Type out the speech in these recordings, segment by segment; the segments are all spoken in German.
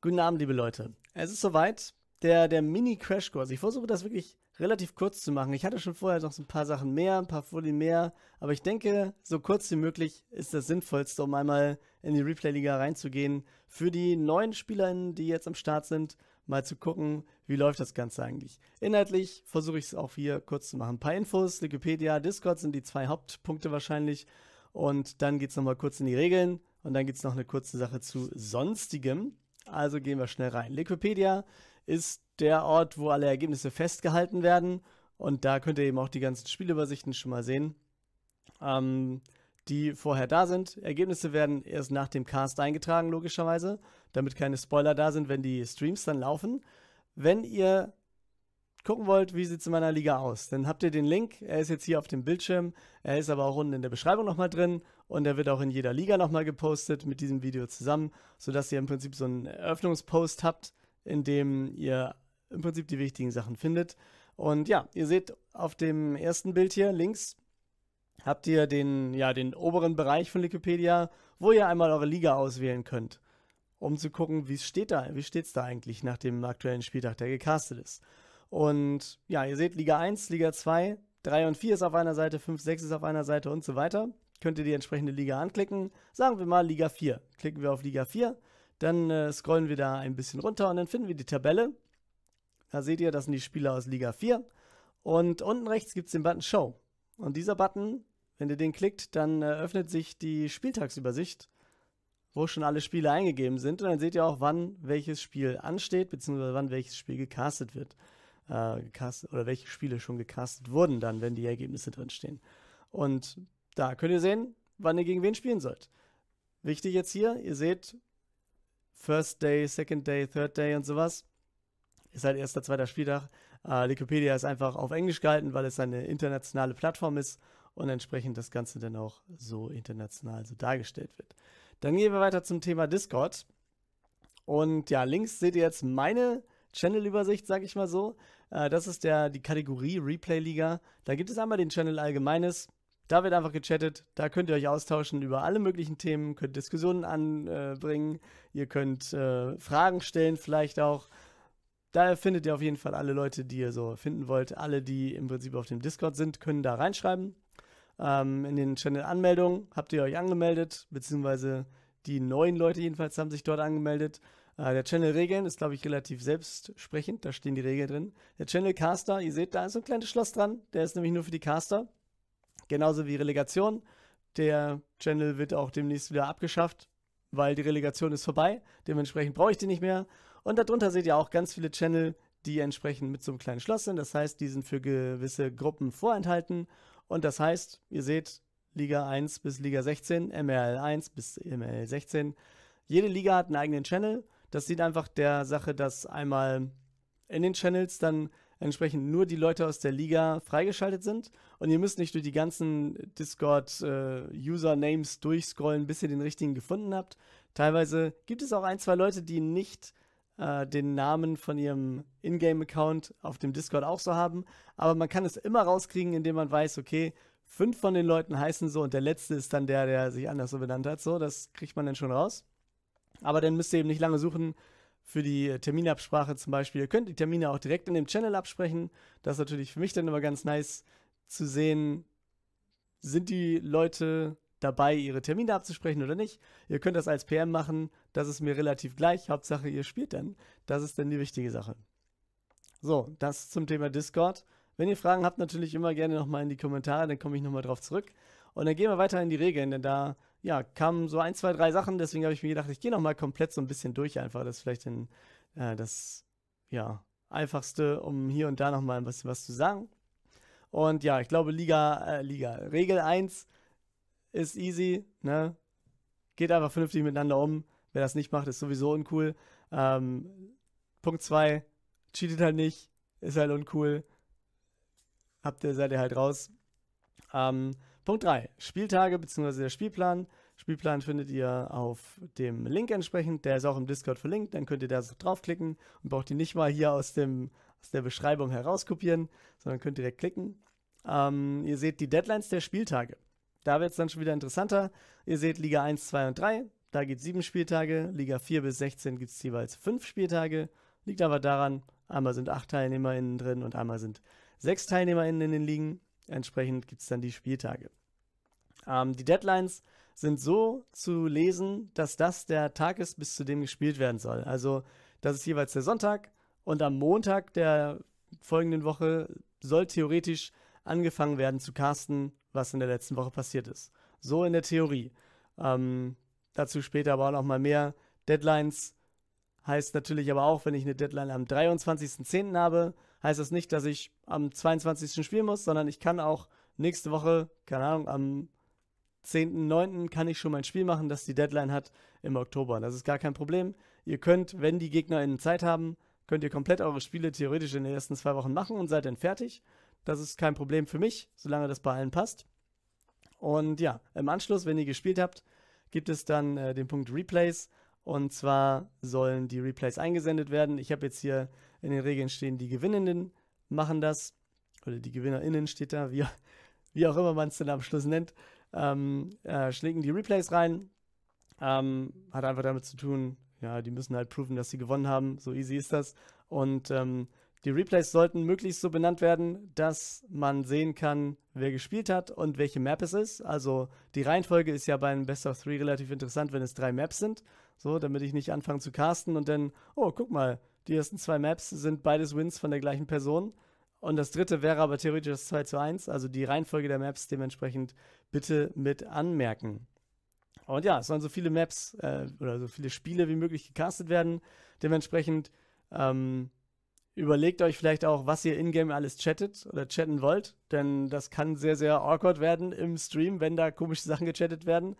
Guten Abend, liebe Leute. Es ist soweit. Der, der Mini-Crash-Kurs. Ich versuche das wirklich relativ kurz zu machen. Ich hatte schon vorher noch so ein paar Sachen mehr, ein paar Folien mehr, aber ich denke, so kurz wie möglich ist das Sinnvollste, um einmal in die Replay-Liga reinzugehen. Für die neuen SpielerInnen, die jetzt am Start sind, mal zu gucken, wie läuft das Ganze eigentlich. Inhaltlich versuche ich es auch hier kurz zu machen. Ein paar Infos, Wikipedia, Discord sind die zwei Hauptpunkte wahrscheinlich. Und dann geht es nochmal kurz in die Regeln und dann gibt es noch eine kurze Sache zu Sonstigem. Also gehen wir schnell rein. Liquipedia ist der Ort, wo alle Ergebnisse festgehalten werden. Und da könnt ihr eben auch die ganzen Spielübersichten schon mal sehen, ähm, die vorher da sind. Ergebnisse werden erst nach dem Cast eingetragen, logischerweise, damit keine Spoiler da sind, wenn die Streams dann laufen. Wenn ihr gucken wollt, wie sieht es in meiner Liga aus, dann habt ihr den Link. Er ist jetzt hier auf dem Bildschirm. Er ist aber auch unten in der Beschreibung nochmal drin und der wird auch in jeder Liga nochmal gepostet mit diesem Video zusammen, sodass ihr im Prinzip so einen Eröffnungspost habt, in dem ihr im Prinzip die wichtigen Sachen findet. Und ja, ihr seht auf dem ersten Bild hier links habt ihr den, ja, den oberen Bereich von Wikipedia, wo ihr einmal eure Liga auswählen könnt, um zu gucken, wie steht da, wie steht's da eigentlich nach dem aktuellen Spieltag, der gecastet ist. Und ja, ihr seht Liga 1, Liga 2, 3 und 4 ist auf einer Seite, 5, 6 ist auf einer Seite und so weiter könnt ihr die entsprechende Liga anklicken. Sagen wir mal Liga 4. Klicken wir auf Liga 4, dann äh, scrollen wir da ein bisschen runter und dann finden wir die Tabelle. Da seht ihr, das sind die Spieler aus Liga 4. Und unten rechts gibt es den Button Show. Und dieser Button, wenn ihr den klickt, dann äh, öffnet sich die Spieltagsübersicht, wo schon alle Spiele eingegeben sind. Und dann seht ihr auch, wann welches Spiel ansteht, beziehungsweise wann welches Spiel gecastet wird. Äh, gecastet, oder welche Spiele schon gecastet wurden dann, wenn die Ergebnisse drinstehen. Und da könnt ihr sehen, wann ihr gegen wen spielen sollt. Wichtig jetzt hier, ihr seht, First Day, Second Day, Third Day und sowas. Ist halt erster, zweiter Spieltag. Äh, Wikipedia ist einfach auf Englisch gehalten, weil es eine internationale Plattform ist und entsprechend das Ganze dann auch so international so dargestellt wird. Dann gehen wir weiter zum Thema Discord. Und ja, links seht ihr jetzt meine Channel-Übersicht, sag ich mal so. Äh, das ist der, die Kategorie Replay-Liga. Da gibt es einmal den Channel Allgemeines, da wird einfach gechattet, da könnt ihr euch austauschen über alle möglichen Themen, könnt Diskussionen anbringen, ihr könnt äh, Fragen stellen vielleicht auch. Da findet ihr auf jeden Fall alle Leute, die ihr so finden wollt. Alle, die im Prinzip auf dem Discord sind, können da reinschreiben. Ähm, in den Channel-Anmeldungen habt ihr euch angemeldet, beziehungsweise die neuen Leute jedenfalls haben sich dort angemeldet. Äh, der Channel-Regeln ist, glaube ich, relativ selbstsprechend. Da stehen die Regeln drin. Der Channel-Caster, ihr seht, da ist so ein kleines Schloss dran. Der ist nämlich nur für die Caster. Genauso wie Relegation. Der Channel wird auch demnächst wieder abgeschafft, weil die Relegation ist vorbei. Dementsprechend brauche ich die nicht mehr. Und darunter seht ihr auch ganz viele Channel, die entsprechend mit so einem kleinen Schloss sind. Das heißt, die sind für gewisse Gruppen vorenthalten. Und das heißt, ihr seht, Liga 1 bis Liga 16, MRL 1 bis MRL 16. Jede Liga hat einen eigenen Channel. Das sieht einfach der Sache, dass einmal in den Channels dann entsprechend nur die Leute aus der Liga freigeschaltet sind. Und ihr müsst nicht durch die ganzen Discord-Usernames äh, durchscrollen, bis ihr den richtigen gefunden habt. Teilweise gibt es auch ein, zwei Leute, die nicht äh, den Namen von ihrem Ingame-Account auf dem Discord auch so haben. Aber man kann es immer rauskriegen, indem man weiß, okay, fünf von den Leuten heißen so und der letzte ist dann der, der sich anders so benannt hat. So, das kriegt man dann schon raus. Aber dann müsst ihr eben nicht lange suchen, für die Terminabsprache zum Beispiel. Ihr könnt die Termine auch direkt in dem Channel absprechen. Das ist natürlich für mich dann immer ganz nice zu sehen, sind die Leute dabei, ihre Termine abzusprechen oder nicht. Ihr könnt das als PM machen, das ist mir relativ gleich. Hauptsache, ihr spielt dann. Das ist dann die wichtige Sache. So, das zum Thema Discord. Wenn ihr Fragen habt, natürlich immer gerne nochmal in die Kommentare, dann komme ich nochmal drauf zurück. Und dann gehen wir weiter in die Regeln, denn da ja, kamen so ein, zwei, drei Sachen, deswegen habe ich mir gedacht, ich gehe nochmal komplett so ein bisschen durch einfach. Das ist vielleicht ein, äh, das, ja, einfachste, um hier und da nochmal ein bisschen was zu sagen. Und ja, ich glaube, Liga, äh, Liga, Regel 1 ist easy, ne? Geht einfach vernünftig miteinander um. Wer das nicht macht, ist sowieso uncool. Ähm, Punkt 2, cheatet halt nicht, ist halt uncool. Habt ihr, seid ihr halt raus. Ähm, Punkt 3. Spieltage bzw. der Spielplan. Spielplan findet ihr auf dem Link entsprechend. Der ist auch im Discord verlinkt. Dann könnt ihr da so draufklicken und braucht ihn nicht mal hier aus, dem, aus der Beschreibung herauskopieren, sondern könnt direkt klicken. Ähm, ihr seht die Deadlines der Spieltage. Da wird es dann schon wieder interessanter. Ihr seht Liga 1, 2 und 3. Da gibt es 7 Spieltage. Liga 4 bis 16 gibt es jeweils 5 Spieltage. Liegt aber daran, einmal sind acht TeilnehmerInnen drin und einmal sind sechs TeilnehmerInnen in den Ligen. Entsprechend gibt es dann die Spieltage. Ähm, die Deadlines sind so zu lesen, dass das der Tag ist, bis zu dem gespielt werden soll. Also das ist jeweils der Sonntag und am Montag der folgenden Woche soll theoretisch angefangen werden zu casten, was in der letzten Woche passiert ist. So in der Theorie. Ähm, dazu später aber auch noch mal mehr. Deadlines heißt natürlich aber auch, wenn ich eine Deadline am 23.10. habe, heißt das nicht, dass ich am 22. spielen muss, sondern ich kann auch nächste Woche, keine Ahnung, am 10.9. kann ich schon mein Spiel machen, das die Deadline hat im Oktober. Das ist gar kein Problem. Ihr könnt, wenn die GegnerInnen Zeit haben, könnt ihr komplett eure Spiele theoretisch in den ersten zwei Wochen machen und seid dann fertig. Das ist kein Problem für mich, solange das bei allen passt. Und ja, im Anschluss, wenn ihr gespielt habt, gibt es dann äh, den Punkt Replays. Und zwar sollen die Replays eingesendet werden. Ich habe jetzt hier in den Regeln stehen, die Gewinnenden machen das. Oder die GewinnerInnen steht da, wie, wie auch immer man es dann am Schluss nennt. Ähm, äh, schlägen die Replays rein. Ähm, hat einfach damit zu tun, ja, die müssen halt proven, dass sie gewonnen haben. So easy ist das. Und ähm, die Replays sollten möglichst so benannt werden, dass man sehen kann, wer gespielt hat und welche Map es ist. Also die Reihenfolge ist ja bei einem Best of Three relativ interessant, wenn es drei Maps sind. So, damit ich nicht anfange zu casten und dann, oh, guck mal, die ersten zwei Maps sind beides Wins von der gleichen Person. Und das dritte wäre aber theoretisch das 2 zu 1, also die Reihenfolge der Maps dementsprechend bitte mit anmerken. Und ja, es sollen so viele Maps äh, oder so viele Spiele wie möglich gecastet werden. Dementsprechend ähm, überlegt euch vielleicht auch, was ihr in-game alles chattet oder chatten wollt, denn das kann sehr, sehr awkward werden im Stream, wenn da komische Sachen gechattet werden.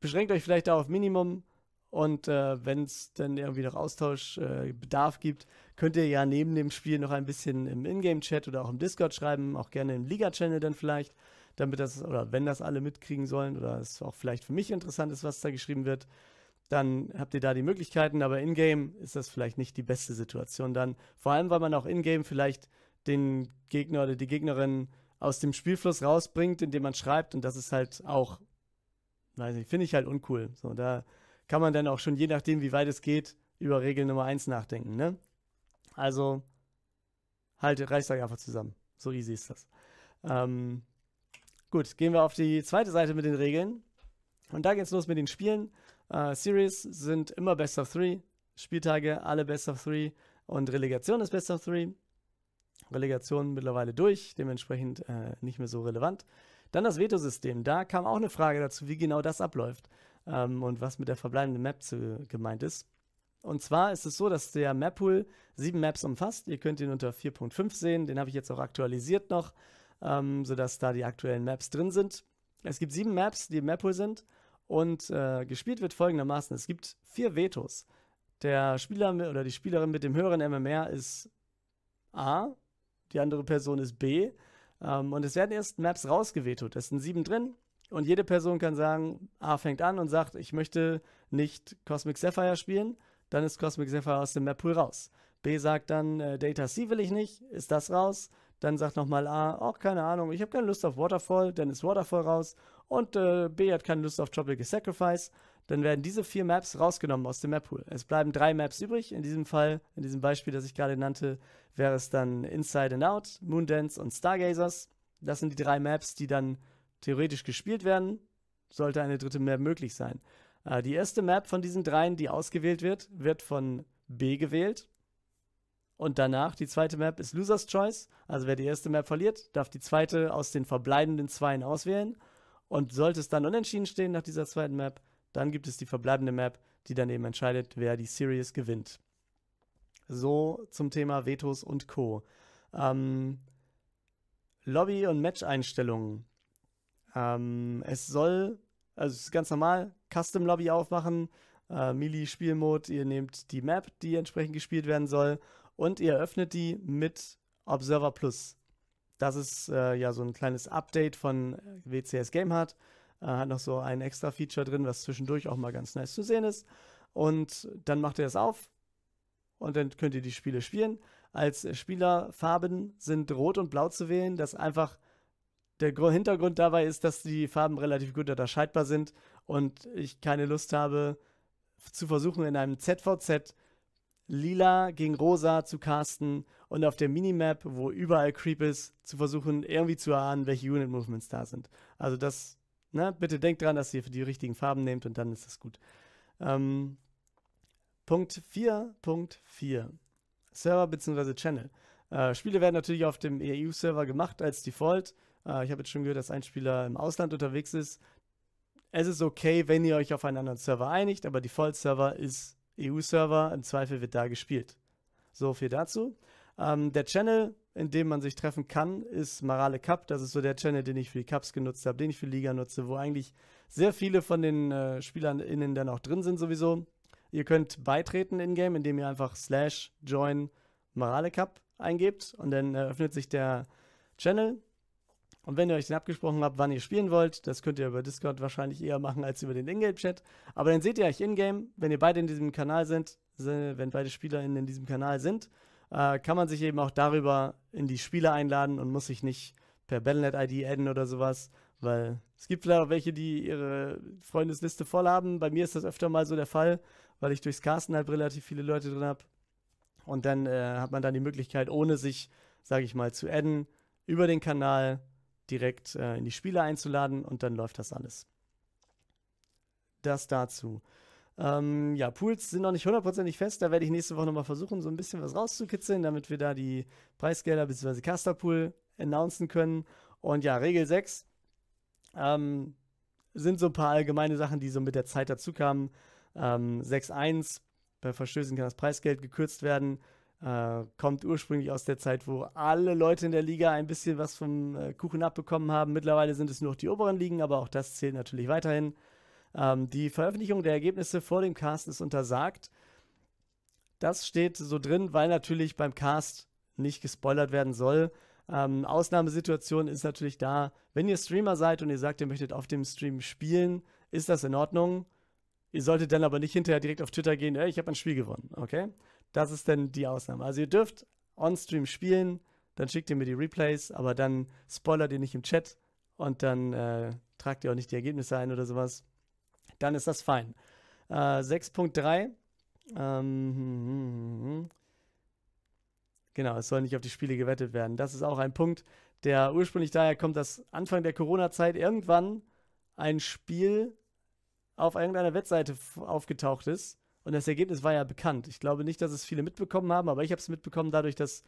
Beschränkt euch vielleicht auch auf Minimum und äh, wenn es dann irgendwie noch Austauschbedarf äh, gibt, könnt ihr ja neben dem Spiel noch ein bisschen im Ingame-Chat oder auch im Discord schreiben, auch gerne im Liga-Channel dann vielleicht, damit das, oder wenn das alle mitkriegen sollen oder es auch vielleicht für mich interessant ist, was da geschrieben wird, dann habt ihr da die Möglichkeiten, aber in-game ist das vielleicht nicht die beste Situation dann. Vor allem, weil man auch in-game vielleicht den Gegner oder die Gegnerin aus dem Spielfluss rausbringt, indem man schreibt und das ist halt auch, weiß nicht, finde ich halt uncool. So, da kann man dann auch schon, je nachdem, wie weit es geht, über Regel Nummer 1 nachdenken. Ne? Also halt Reichstag einfach zusammen. So easy ist das. Ähm, gut, gehen wir auf die zweite Seite mit den Regeln. Und da geht es los mit den Spielen. Äh, Series sind immer Best of Three. Spieltage alle Best of Three. Und Relegation ist Best of Three. Relegation mittlerweile durch, dementsprechend äh, nicht mehr so relevant. Dann das Veto-System. Da kam auch eine Frage dazu, wie genau das abläuft ähm, und was mit der verbleibenden Map zu, gemeint ist. Und zwar ist es so, dass der Map Pool sieben Maps umfasst. Ihr könnt ihn unter 4.5 sehen. Den habe ich jetzt auch aktualisiert noch, ähm, sodass da die aktuellen Maps drin sind. Es gibt sieben Maps, die im Map Pool sind. Und äh, gespielt wird folgendermaßen: Es gibt vier Vetos. Der Spieler oder die Spielerin mit dem höheren MMR ist A, die andere Person ist B. Ähm, und es werden erst Maps rausgewetot. Es sind sieben drin. Und jede Person kann sagen, A fängt an und sagt, ich möchte nicht Cosmic Sapphire spielen, dann ist Cosmic Sapphire aus dem Map Pool raus. B sagt dann, äh, Data C will ich nicht, ist das raus. Dann sagt nochmal A, auch keine Ahnung, ich habe keine Lust auf Waterfall, dann ist Waterfall raus. Und äh, B hat keine Lust auf Tropical Sacrifice, dann werden diese vier Maps rausgenommen aus dem Map Pool. Es bleiben drei Maps übrig. In diesem Fall, in diesem Beispiel, das ich gerade nannte, wäre es dann Inside and Out, Moondance und Stargazers. Das sind die drei Maps, die dann theoretisch gespielt werden, sollte eine dritte Map möglich sein. Äh, die erste Map von diesen dreien, die ausgewählt wird, wird von B gewählt. Und danach, die zweite Map ist Loser's Choice. Also wer die erste Map verliert, darf die zweite aus den verbleibenden Zweien auswählen. Und sollte es dann unentschieden stehen nach dieser zweiten Map, dann gibt es die verbleibende Map, die dann eben entscheidet, wer die Series gewinnt. So zum Thema Vetos und Co. Ähm, Lobby- und Match-Einstellungen. Ähm, es soll, also es ist ganz normal, Custom Lobby aufmachen, äh, Melee Spielmode, ihr nehmt die Map, die entsprechend gespielt werden soll und ihr öffnet die mit Observer Plus. Das ist äh, ja so ein kleines Update von äh, WCS Gamehard. Äh, hat noch so ein extra Feature drin, was zwischendurch auch mal ganz nice zu sehen ist. Und dann macht ihr das auf und dann könnt ihr die Spiele spielen. Als Spielerfarben sind Rot und Blau zu wählen, das einfach der Hintergrund dabei ist, dass die Farben relativ gut unterscheidbar sind und ich keine Lust habe, zu versuchen, in einem ZVZ lila gegen rosa zu casten und auf der Minimap, wo überall Creep ist, zu versuchen, irgendwie zu erahnen, welche Unit Movements da sind. Also das, ne, bitte denkt dran, dass ihr die richtigen Farben nehmt und dann ist das gut. Ähm, Punkt 4.4 Server bzw. Channel. Äh, Spiele werden natürlich auf dem EU-Server gemacht als Default. Äh, ich habe jetzt schon gehört, dass ein Spieler im Ausland unterwegs ist. Es ist okay, wenn ihr euch auf einen anderen Server einigt, aber Default-Server ist EU-Server. Im Zweifel wird da gespielt. So viel dazu. Ähm, der Channel, in dem man sich treffen kann, ist Marale Cup. Das ist so der Channel, den ich für die Cups genutzt habe, den ich für Liga nutze, wo eigentlich sehr viele von den äh, SpielerInnen dann auch drin sind sowieso. Ihr könnt beitreten in-game, indem ihr einfach slash join Marale Cup eingebt und dann eröffnet sich der Channel. Und wenn ihr euch dann abgesprochen habt, wann ihr spielen wollt, das könnt ihr über Discord wahrscheinlich eher machen als über den Ingame-Chat. Aber dann seht ihr euch Ingame, wenn ihr beide in diesem Kanal sind, wenn beide SpielerInnen in diesem Kanal sind, äh, kann man sich eben auch darüber in die Spiele einladen und muss sich nicht per Battle.net-ID adden oder sowas, weil es gibt vielleicht auch welche, die ihre Freundesliste voll haben. Bei mir ist das öfter mal so der Fall, weil ich durchs Carsten halt relativ viele Leute drin habe. Und dann äh, hat man dann die Möglichkeit, ohne sich, sage ich mal, zu adden, über den Kanal direkt äh, in die Spiele einzuladen und dann läuft das alles. Das dazu. Ähm, ja, Pools sind noch nicht hundertprozentig fest. Da werde ich nächste Woche nochmal versuchen, so ein bisschen was rauszukitzeln, damit wir da die Preisgelder bzw. Casterpool announcen können. Und ja, Regel 6 ähm, sind so ein paar allgemeine Sachen, die so mit der Zeit dazu kamen. Ähm, 6.1, bei Verstößen kann das Preisgeld gekürzt werden. Äh, kommt ursprünglich aus der Zeit, wo alle Leute in der Liga ein bisschen was vom äh, Kuchen abbekommen haben. Mittlerweile sind es nur noch die oberen Ligen, aber auch das zählt natürlich weiterhin. Ähm, die Veröffentlichung der Ergebnisse vor dem Cast ist untersagt. Das steht so drin, weil natürlich beim Cast nicht gespoilert werden soll. Ähm, Ausnahmesituation ist natürlich da, wenn ihr Streamer seid und ihr sagt, ihr möchtet auf dem Stream spielen, ist das in Ordnung. Ihr solltet dann aber nicht hinterher direkt auf Twitter gehen, ey, ich habe ein Spiel gewonnen, okay? Das ist dann die Ausnahme. Also ihr dürft on-stream spielen, dann schickt ihr mir die Replays, aber dann spoilert ihr nicht im Chat und dann äh, tragt ihr auch nicht die Ergebnisse ein oder sowas. Dann ist das fein. Äh, 6.3. Ähm, Genau, es soll nicht auf die Spiele gewettet werden. Das ist auch ein Punkt, der ursprünglich daher kommt, dass Anfang der Corona-Zeit irgendwann ein Spiel auf irgendeiner Webseite aufgetaucht ist, und das Ergebnis war ja bekannt. Ich glaube nicht, dass es viele mitbekommen haben, aber ich habe es mitbekommen dadurch, dass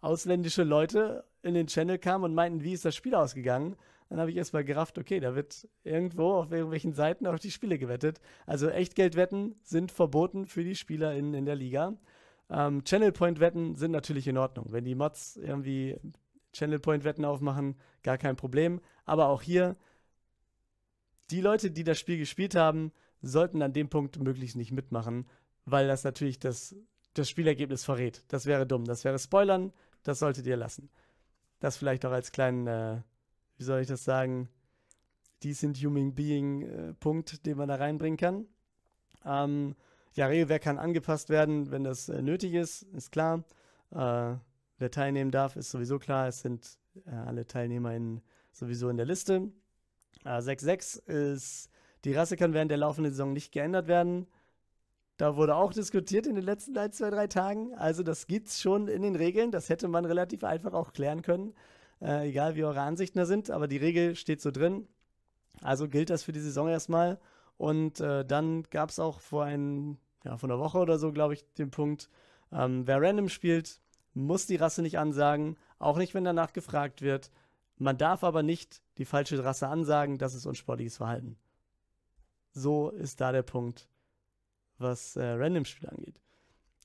ausländische Leute in den Channel kamen und meinten, wie ist das Spiel ausgegangen? Dann habe ich erstmal gerafft, okay, da wird irgendwo auf irgendwelchen Seiten auf die Spiele gewettet. Also Echtgeldwetten sind verboten für die Spieler in, in der Liga. Ähm, Channel Wetten sind natürlich in Ordnung. Wenn die Mods irgendwie channelpoint Wetten aufmachen, gar kein Problem. Aber auch hier, die Leute, die das Spiel gespielt haben, sollten an dem Punkt möglichst nicht mitmachen, weil das natürlich das, das Spielergebnis verrät. Das wäre dumm. Das wäre Spoilern. Das solltet ihr lassen. Das vielleicht auch als kleinen, äh, wie soll ich das sagen, decent human being äh, Punkt, den man da reinbringen kann. Ähm, ja, Regelwerk kann angepasst werden, wenn das äh, nötig ist, ist klar. Äh, wer teilnehmen darf, ist sowieso klar. Es sind äh, alle TeilnehmerInnen sowieso in der Liste. 6.6 äh, ist die Rasse kann während der laufenden Saison nicht geändert werden. Da wurde auch diskutiert in den letzten ein, zwei, drei Tagen. Also das gibt es schon in den Regeln. Das hätte man relativ einfach auch klären können. Äh, egal wie eure Ansichten da sind, aber die Regel steht so drin. Also gilt das für die Saison erstmal. Und äh, dann gab es auch vor, ein, ja, vor einer Woche oder so, glaube ich, den Punkt, ähm, wer random spielt, muss die Rasse nicht ansagen, auch nicht, wenn danach gefragt wird. Man darf aber nicht die falsche Rasse ansagen, das ist unsportliches Verhalten. So ist da der Punkt, was äh, Random-Spiele angeht.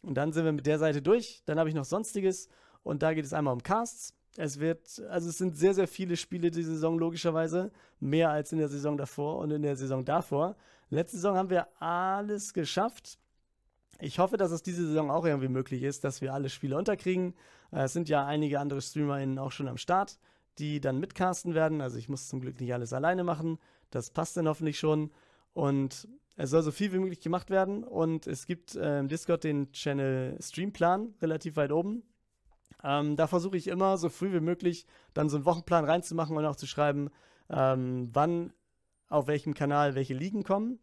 Und dann sind wir mit der Seite durch. Dann habe ich noch Sonstiges. Und da geht es einmal um Casts. Es wird, also es sind sehr, sehr viele Spiele diese Saison, logischerweise. Mehr als in der Saison davor und in der Saison davor. Letzte Saison haben wir alles geschafft. Ich hoffe, dass es diese Saison auch irgendwie möglich ist, dass wir alle Spiele unterkriegen. Äh, es sind ja einige andere StreamerInnen auch schon am Start, die dann mitcasten werden. Also ich muss zum Glück nicht alles alleine machen. Das passt dann hoffentlich schon. Und es soll so viel wie möglich gemacht werden. Und es gibt äh, im Discord den Channel Streamplan relativ weit oben. Ähm, da versuche ich immer so früh wie möglich dann so einen Wochenplan reinzumachen und auch zu schreiben, ähm, wann auf welchem Kanal welche Ligen kommen.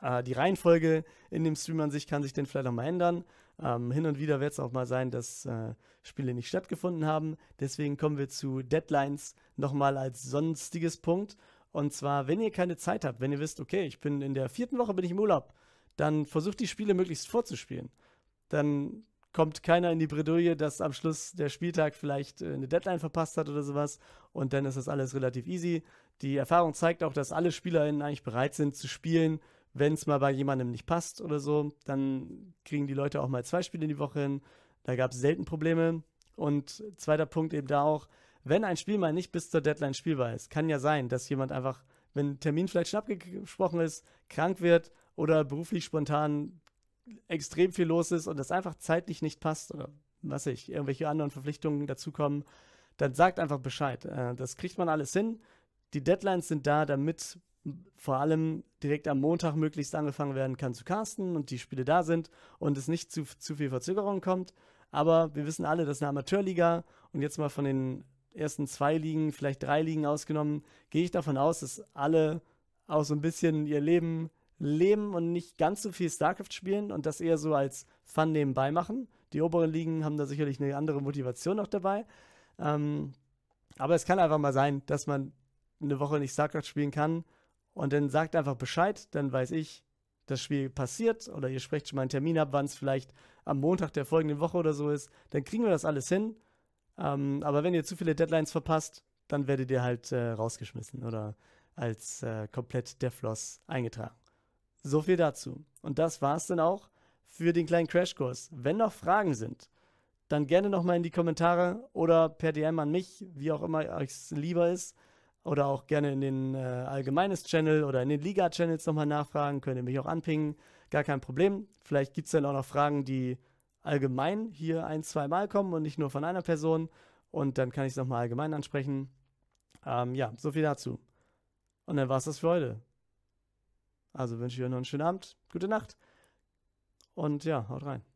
Äh, die Reihenfolge in dem Stream an sich kann sich dann vielleicht nochmal ändern. Ähm, hin und wieder wird es auch mal sein, dass äh, Spiele nicht stattgefunden haben. Deswegen kommen wir zu Deadlines nochmal als sonstiges Punkt. Und zwar, wenn ihr keine Zeit habt, wenn ihr wisst, okay, ich bin in der vierten Woche bin ich im Urlaub, dann versucht die Spiele möglichst vorzuspielen. Dann kommt keiner in die Bredouille, dass am Schluss der Spieltag vielleicht äh, eine Deadline verpasst hat oder sowas. Und dann ist das alles relativ easy. Die Erfahrung zeigt auch, dass alle SpielerInnen eigentlich bereit sind zu spielen. Wenn es mal bei jemandem nicht passt oder so, dann kriegen die Leute auch mal zwei Spiele in die Woche hin. Da gab es selten Probleme. Und zweiter Punkt eben da auch, wenn ein Spiel mal nicht bis zur Deadline spielbar ist, kann ja sein, dass jemand einfach, wenn ein Termin vielleicht schon abgesprochen ist, krank wird oder beruflich spontan extrem viel los ist und das einfach zeitlich nicht passt oder was ich, irgendwelche anderen Verpflichtungen dazukommen, dann sagt einfach Bescheid. Äh, das kriegt man alles hin. Die Deadlines sind da, damit vor allem direkt am Montag möglichst angefangen werden kann zu casten und die Spiele da sind und es nicht zu, zu viel Verzögerung kommt. Aber wir wissen alle, das ist eine Amateurliga und jetzt mal von den ersten zwei Ligen, vielleicht drei Ligen ausgenommen, gehe ich davon aus, dass alle auch so ein bisschen ihr Leben leben und nicht ganz so viel StarCraft spielen und das eher so als Fun nebenbei machen. Die oberen Ligen haben da sicherlich eine andere Motivation noch dabei. Ähm, aber es kann einfach mal sein, dass man eine Woche nicht StarCraft spielen kann und dann sagt einfach Bescheid, dann weiß ich, das Spiel passiert oder ihr sprecht schon mal einen Termin ab, wann es vielleicht am Montag der folgenden Woche oder so ist, dann kriegen wir das alles hin ähm, aber wenn ihr zu viele Deadlines verpasst, dann werdet ihr halt äh, rausgeschmissen oder als äh, komplett Devloss eingetragen. So viel dazu. Und das war's dann auch für den kleinen Crashkurs. Wenn noch Fragen sind, dann gerne nochmal in die Kommentare oder per DM an mich, wie auch immer euch lieber ist. Oder auch gerne in den äh, allgemeines Channel oder in den Liga-Channels nochmal nachfragen. Könnt ihr mich auch anpingen. Gar kein Problem. Vielleicht gibt es dann auch noch Fragen, die allgemein hier ein, zwei Mal kommen und nicht nur von einer Person. Und dann kann ich es nochmal allgemein ansprechen. Ähm, ja, so viel dazu. Und dann war es das für heute. Also wünsche ich euch noch einen schönen Abend, gute Nacht und ja, haut rein.